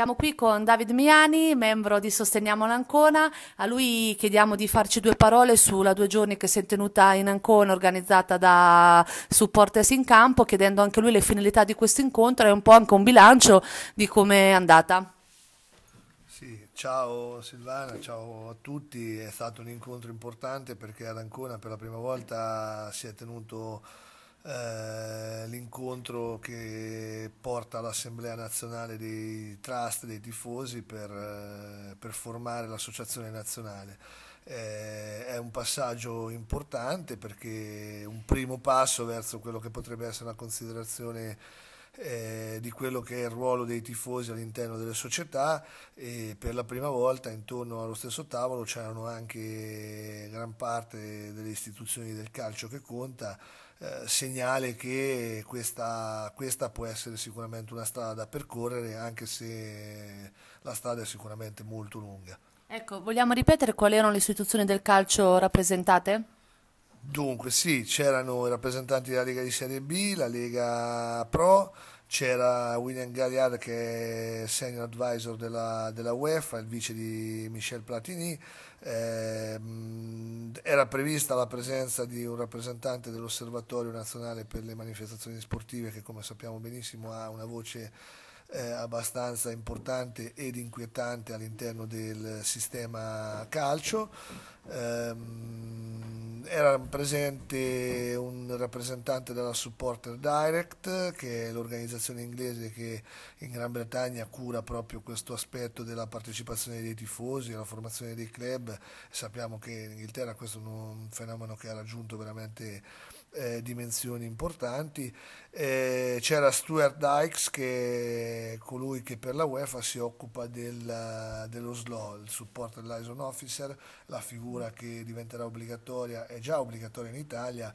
Siamo qui con David Miani, membro di Sosteniamo l'Ancona. A lui chiediamo di farci due parole sulla due giorni che si è tenuta in Ancona, organizzata da Supporters in Campo, chiedendo anche lui le finalità di questo incontro e un po' anche un bilancio di come è andata. Sì, ciao Silvana, ciao a tutti. È stato un incontro importante perché ad Ancona per la prima volta si è tenuto eh, l'incontro che porta l'Assemblea Nazionale dei Trust, dei tifosi, per, eh, per formare l'Associazione Nazionale. Eh, è un passaggio importante perché un primo passo verso quello che potrebbe essere una considerazione di quello che è il ruolo dei tifosi all'interno delle società e per la prima volta intorno allo stesso tavolo c'erano anche gran parte delle istituzioni del calcio che conta, eh, segnale che questa, questa può essere sicuramente una strada da percorrere anche se la strada è sicuramente molto lunga. Ecco, vogliamo ripetere quali erano le istituzioni del calcio rappresentate? Dunque, sì, c'erano i rappresentanti della Lega di Serie B, la Lega Pro, c'era William Garriard che è senior advisor della, della UEFA, il vice di Michel Platini, eh, era prevista la presenza di un rappresentante dell'Osservatorio nazionale per le manifestazioni sportive che come sappiamo benissimo ha una voce eh, abbastanza importante ed inquietante all'interno del sistema calcio. Eh, era presente un rappresentante della Supporter Direct, che è l'organizzazione inglese che in Gran Bretagna cura proprio questo aspetto della partecipazione dei tifosi, alla formazione dei club. Sappiamo che in Inghilterra questo è un fenomeno che ha raggiunto veramente eh, dimensioni importanti. Eh, c'era Stuart Dykes, che è colui che per la UEFA si occupa del, eh, dello SLO, il supporto dell'Ison Officer, la figura che diventerà obbligatoria, è già obbligatoria in Italia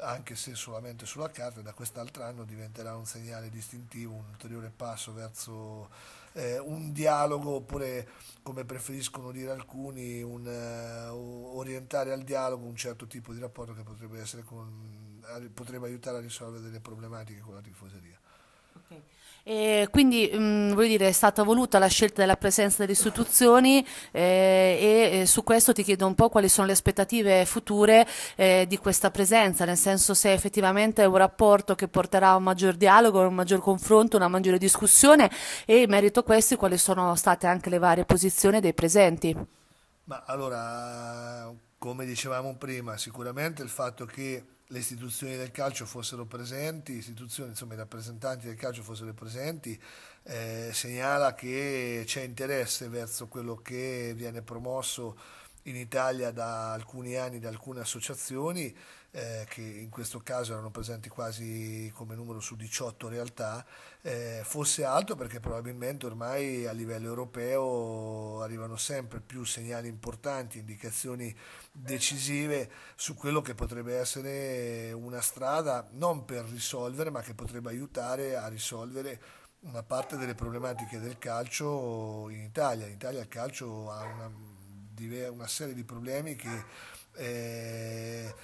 anche se solamente sulla carta, da quest'altro anno diventerà un segnale distintivo, un ulteriore passo verso eh, un dialogo oppure, come preferiscono dire alcuni, un, uh, orientare al dialogo un certo tipo di rapporto che potrebbe, con, potrebbe aiutare a risolvere delle problematiche con la tifoseria. E quindi mh, mm, voglio dire, è stata voluta la scelta della presenza delle istituzioni eh, e, e eh, su questo ti chiedo un po' quali sono le aspettative future eh, di questa presenza, nel senso se effettivamente è un rapporto che porterà a un maggior dialogo, un maggior confronto, una maggiore discussione e in merito a questo quali sono state anche le varie posizioni dei presenti. Ma allora, come dicevamo prima, sicuramente il fatto che le istituzioni del calcio fossero presenti, istituzioni, insomma i rappresentanti del calcio fossero presenti, eh, segnala che c'è interesse verso quello che viene promosso in Italia da alcuni anni da alcune associazioni eh, che in questo caso erano presenti quasi come numero su 18 realtà, eh, fosse alto perché probabilmente ormai a livello europeo arrivano sempre più segnali importanti, indicazioni decisive su quello che potrebbe essere una strada non per risolvere ma che potrebbe aiutare a risolvere una parte delle problematiche del calcio in Italia. In Italia il calcio ha una, una serie di problemi che... Eh,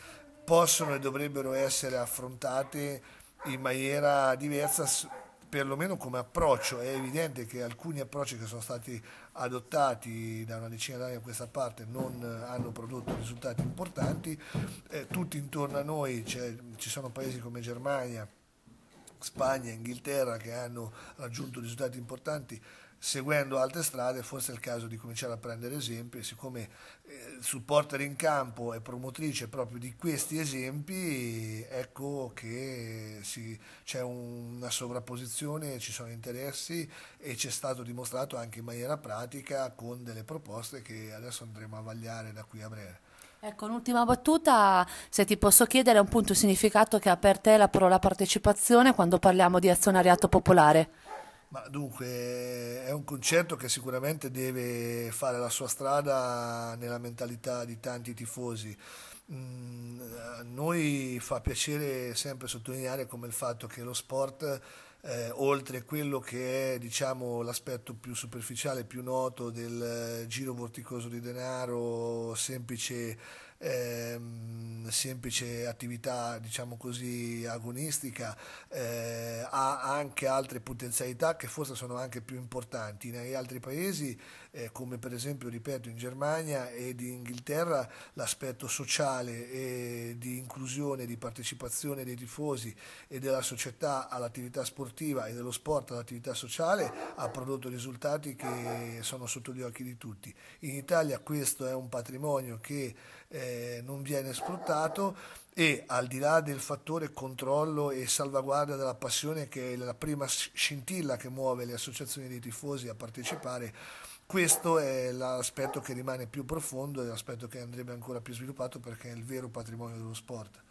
possono e dovrebbero essere affrontate in maniera diversa perlomeno come approccio, è evidente che alcuni approcci che sono stati adottati da una decina d'anni a questa parte non hanno prodotto risultati importanti, eh, tutti intorno a noi cioè, ci sono paesi come Germania, Spagna, Inghilterra che hanno raggiunto risultati importanti, seguendo altre strade forse è il caso di cominciare a prendere esempi, siccome eh, supporter in campo è promotrice proprio di questi esempi, ecco che si, c'è una sovrapposizione, ci sono interessi e c'è stato dimostrato anche in maniera pratica con delle proposte che adesso andremo a vagliare da qui a breve. Ecco, un'ultima battuta, se ti posso chiedere è un punto significato che ha per te la parola partecipazione quando parliamo di azionariato popolare. Ma dunque è un concetto che sicuramente deve fare la sua strada nella mentalità di tanti tifosi. a mm, noi fa piacere sempre sottolineare come il fatto che lo sport, eh, oltre quello che è diciamo, l'aspetto più superficiale, più noto del eh, giro vorticoso di denaro, semplice ehm, semplice attività diciamo così agonistica eh, ha anche altre potenzialità che forse sono anche più importanti negli altri paesi eh, come per esempio ripeto in Germania ed in Inghilterra l'aspetto sociale e di inclusione di partecipazione dei tifosi e della società all'attività sportiva e dello sport all'attività sociale ha prodotto risultati che sono sotto gli occhi di tutti in Italia questo è un patrimonio che eh, eh, non viene sfruttato e al di là del fattore controllo e salvaguardia della passione che è la prima scintilla che muove le associazioni dei tifosi a partecipare, questo è l'aspetto che rimane più profondo e l'aspetto che andrebbe ancora più sviluppato perché è il vero patrimonio dello sport.